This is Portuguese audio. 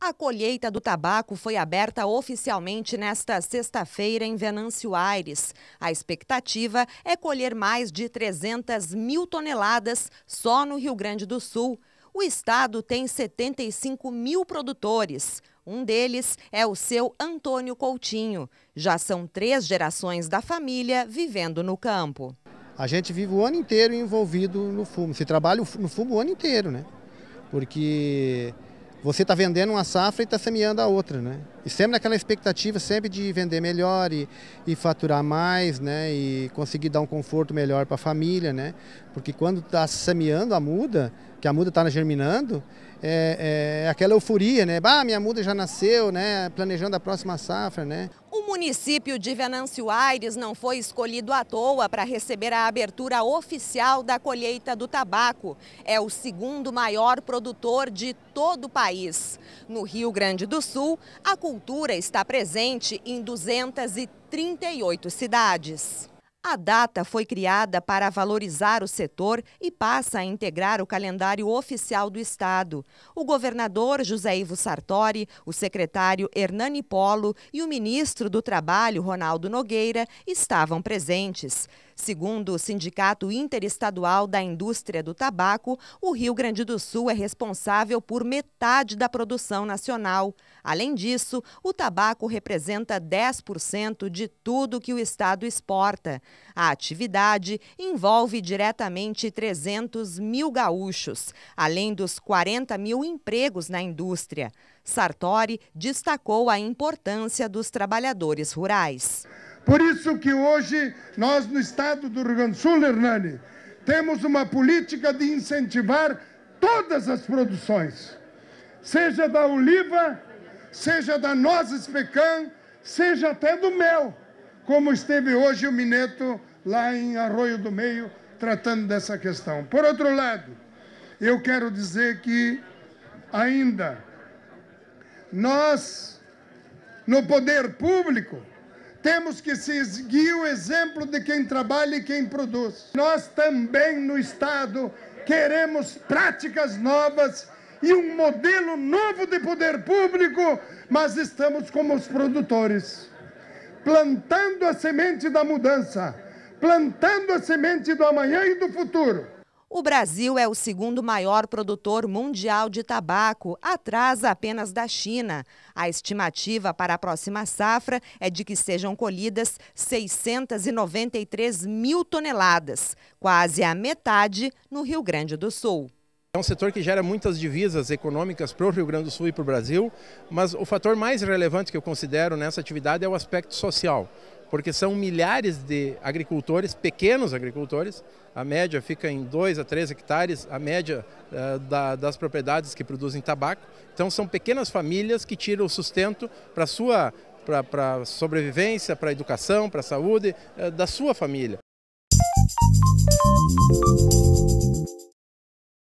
A colheita do tabaco foi aberta oficialmente nesta sexta-feira em Venâncio Aires. A expectativa é colher mais de 300 mil toneladas só no Rio Grande do Sul. O estado tem 75 mil produtores. Um deles é o seu Antônio Coutinho. Já são três gerações da família vivendo no campo. A gente vive o ano inteiro envolvido no fumo. Se trabalha no fumo o ano inteiro, né? Porque você está vendendo uma safra e está semeando a outra, né? E sempre naquela expectativa sempre de vender melhor e, e faturar mais, né? E conseguir dar um conforto melhor para a família, né? Porque quando está semeando a muda, que a muda está germinando, é, é, é, aquela euforia, né? Ah, minha muda já nasceu, né? Planejando a próxima safra, né? O município de Venâncio Aires não foi escolhido à toa para receber a abertura oficial da colheita do tabaco. É o segundo maior produtor de todo o país. No Rio Grande do Sul, a cultura está presente em 238 cidades. A data foi criada para valorizar o setor e passa a integrar o calendário oficial do Estado. O governador José Ivo Sartori, o secretário Hernani Polo e o ministro do Trabalho, Ronaldo Nogueira, estavam presentes. Segundo o Sindicato Interestadual da Indústria do Tabaco, o Rio Grande do Sul é responsável por metade da produção nacional. Além disso, o tabaco representa 10% de tudo que o Estado exporta. A atividade envolve diretamente 300 mil gaúchos, além dos 40 mil empregos na indústria. Sartori destacou a importância dos trabalhadores rurais. Por isso que hoje nós no estado do Rio Grande do Sul, Hernani, temos uma política de incentivar todas as produções, seja da oliva, seja da nozes pecan, seja até do mel como esteve hoje o Mineto lá em Arroio do Meio tratando dessa questão. Por outro lado, eu quero dizer que ainda nós, no poder público, temos que seguir o exemplo de quem trabalha e quem produz. Nós também, no Estado, queremos práticas novas e um modelo novo de poder público, mas estamos como os produtores plantando a semente da mudança, plantando a semente do amanhã e do futuro. O Brasil é o segundo maior produtor mundial de tabaco, atrás apenas da China. A estimativa para a próxima safra é de que sejam colhidas 693 mil toneladas, quase a metade no Rio Grande do Sul. É um setor que gera muitas divisas econômicas para o Rio Grande do Sul e para o Brasil, mas o fator mais relevante que eu considero nessa atividade é o aspecto social, porque são milhares de agricultores, pequenos agricultores, a média fica em 2 a 3 hectares, a média uh, da, das propriedades que produzem tabaco. Então são pequenas famílias que tiram o sustento para sua para sobrevivência, para a educação, para a saúde uh, da sua família. Música